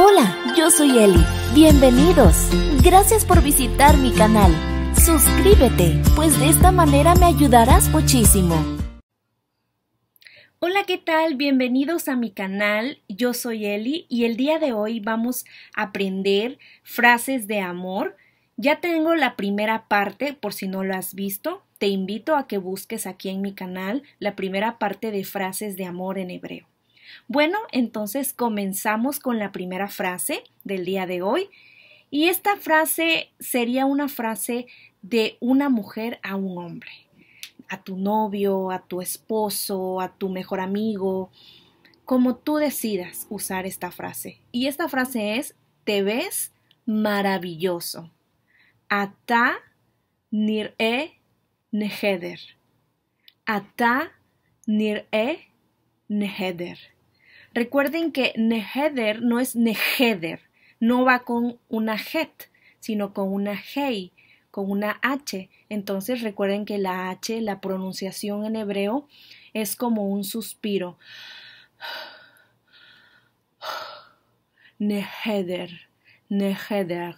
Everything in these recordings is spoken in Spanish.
Hola, yo soy Eli. Bienvenidos. Gracias por visitar mi canal. Suscríbete, pues de esta manera me ayudarás muchísimo. Hola, ¿qué tal? Bienvenidos a mi canal. Yo soy Eli y el día de hoy vamos a aprender frases de amor. Ya tengo la primera parte, por si no lo has visto. Te invito a que busques aquí en mi canal la primera parte de frases de amor en hebreo. Bueno, entonces comenzamos con la primera frase del día de hoy. Y esta frase sería una frase de una mujer a un hombre, a tu novio, a tu esposo, a tu mejor amigo, como tú decidas usar esta frase. Y esta frase es, te ves maravilloso. Ata e neheder. Ata e neheder. Recuerden que Neheder no es Neheder, no va con una Het, sino con una Hei, con una H. Entonces recuerden que la H, la pronunciación en hebreo, es como un suspiro. Neheder, Neheder,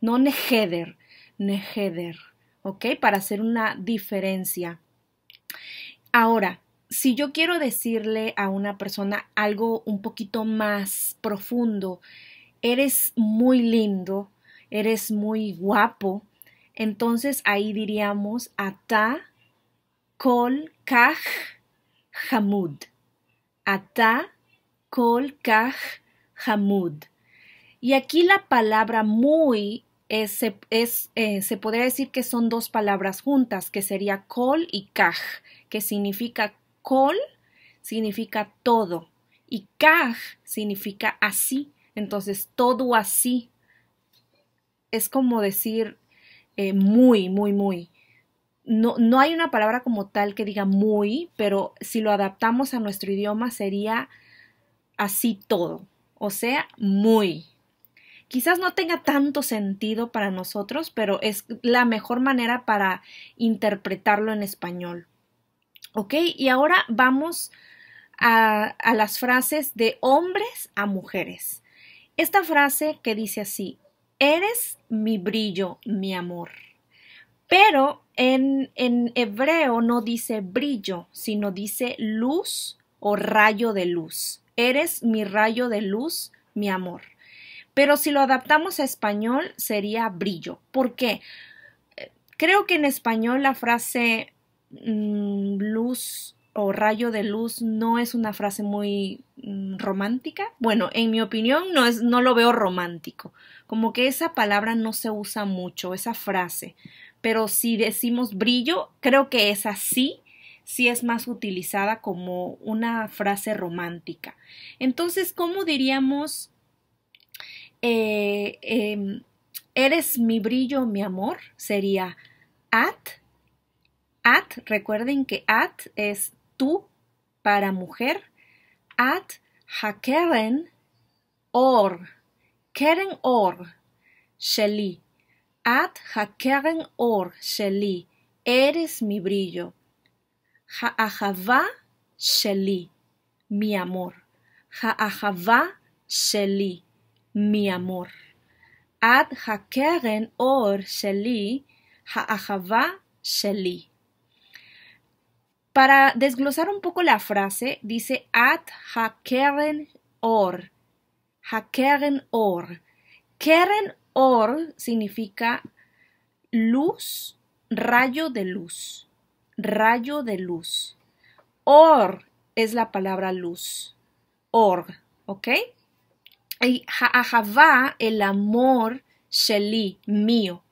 no Neheder, Neheder, ¿ok? Para hacer una diferencia. Ahora, si yo quiero decirle a una persona algo un poquito más profundo, eres muy lindo, eres muy guapo, entonces ahí diríamos ata kol kaj hamud. Ata kol kaj hamud. Y aquí la palabra muy es, se eh, podría decir que son dos palabras juntas, que sería kol y kaj, que significa col significa todo y Kaj significa así. Entonces, todo así es como decir eh, muy, muy, muy. No, no hay una palabra como tal que diga muy, pero si lo adaptamos a nuestro idioma sería así todo, o sea, muy. Quizás no tenga tanto sentido para nosotros, pero es la mejor manera para interpretarlo en español. ¿Ok? Y ahora vamos a, las frases de hombres a mujeres. Esta frase que dice así, eres mi brillo, mi amor. Pero en, en, hebreo no dice brillo, sino dice luz o rayo de luz. Eres mi rayo de luz, mi amor. Pero si lo adaptamos a español sería brillo. ¿Por qué? Eh, creo que en español la frase Mm, luz o rayo de luz no es una frase muy mm, romántica. Bueno, en mi opinión no es no lo veo romántico. Como que esa palabra no se usa mucho, esa frase. Pero si decimos brillo, creo que es así sí es más utilizada como una frase romántica. Entonces, ¿cómo diríamos eh, em, eres mi brillo, mi amor? Sería at Recuerden que at es tú para mujer. At hakeren or. Keren or sheli. At hakeren or sheli. Eres mi brillo. Ha'ahava sheli. Mi amor. Ha'ahava sheli. Mi amor. At hakeren or sheli. achava sheli para desglosar un poco la frase, dice at hakeren or. Hakeren or. Keren or significa luz, rayo de luz. Rayo de luz. Or es la palabra luz. Or, ¿ok? Y ha-ha-va, el amor, Sheli, mío.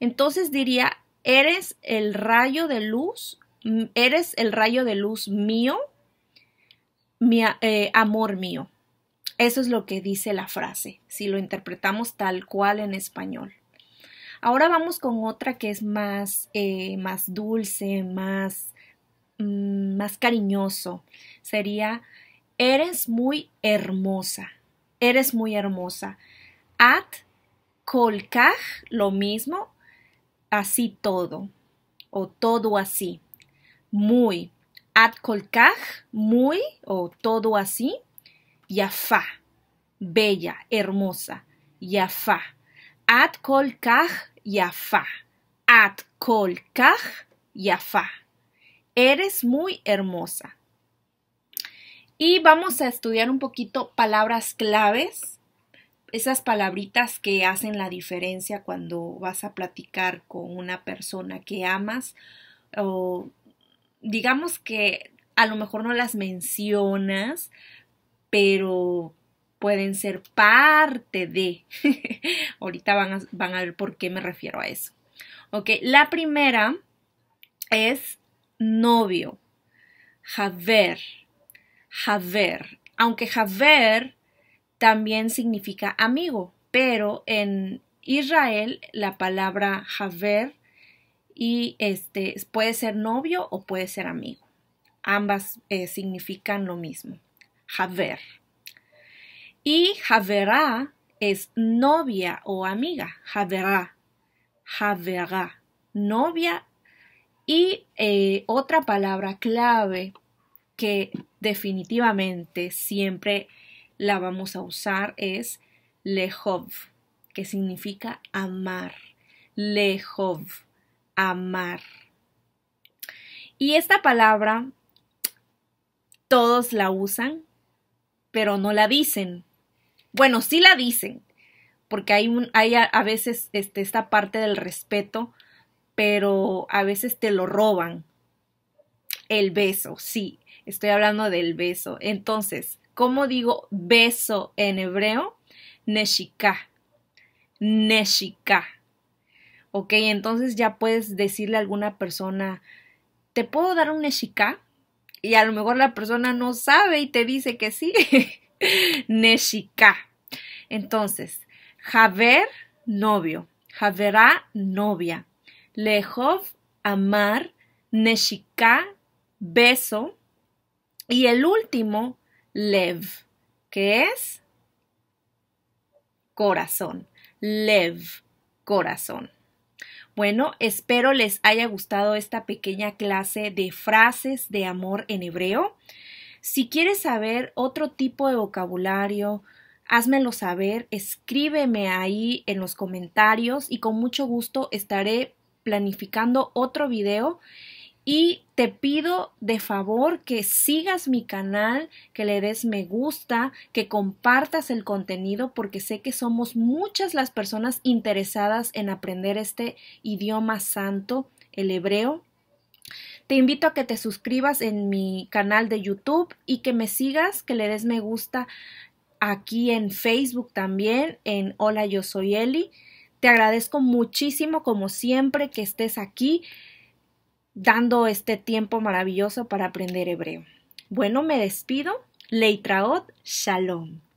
Entonces diría, eres el rayo de luz eres el rayo de luz mío, mi, eh, amor mío. Eso es lo que dice la frase, si lo interpretamos tal cual en español. Ahora vamos con otra que es más, eh, dulce, más, mm, más cariñoso. Sería, eres muy hermosa, eres muy hermosa. At colcaj lo mismo, así todo, o todo así muy. at kolkaj, muy o todo así. Yafa, bella, hermosa. Yafa. Ad kolkaj, yafa. Ad kolkaj, yafa. Eres muy hermosa. Y vamos a estudiar un poquito palabras claves, esas palabritas que hacen la diferencia cuando vas a platicar con una persona que amas o digamos que a lo mejor no las mencionas, pero pueden ser parte de. Ahorita van a, ver por qué me refiero a eso. Ok, la primera es novio. Javer. Javer. Aunque Javer también significa amigo, pero en Israel la palabra Javer y este puede ser novio o puede ser amigo. Ambas eh, significan lo mismo. Javer. Y haverá es novia o amiga. Javerá. javera Novia. Y eh, otra palabra clave que definitivamente siempre la vamos a usar es lehov, que significa amar. Lehov amar. Y esta palabra todos la usan, pero no la dicen. Bueno, sí la dicen, porque hay, un, hay a, veces este, esta parte del respeto, pero a veces te lo roban. El beso, sí, estoy hablando del beso. Entonces, ¿cómo digo beso en hebreo? Neshika. Neshika. Ok, entonces ya puedes decirle a alguna persona, ¿te puedo dar un neshika? Y a lo mejor la persona no sabe y te dice que sí. neshika. Entonces, Javer, novio. Javerá, novia. Lejov, amar. Neshika, beso. Y el último, Lev, que es corazón. Lev, corazón. Bueno, espero les haya gustado esta pequeña clase de frases de amor en hebreo. Si quieres saber otro tipo de vocabulario, házmelo saber, escríbeme ahí en los comentarios y con mucho gusto estaré planificando otro video y te pido de favor que sigas mi canal, que le des me gusta, que compartas el contenido porque sé que somos muchas las personas interesadas en aprender este idioma santo, el hebreo. Te invito a que te suscribas en mi canal de YouTube y que me sigas, que le des me gusta aquí en Facebook también, en Hola yo soy Eli. Te agradezco muchísimo como siempre que estés aquí dando este tiempo maravilloso para aprender hebreo. Bueno, me despido. Leitraot, shalom.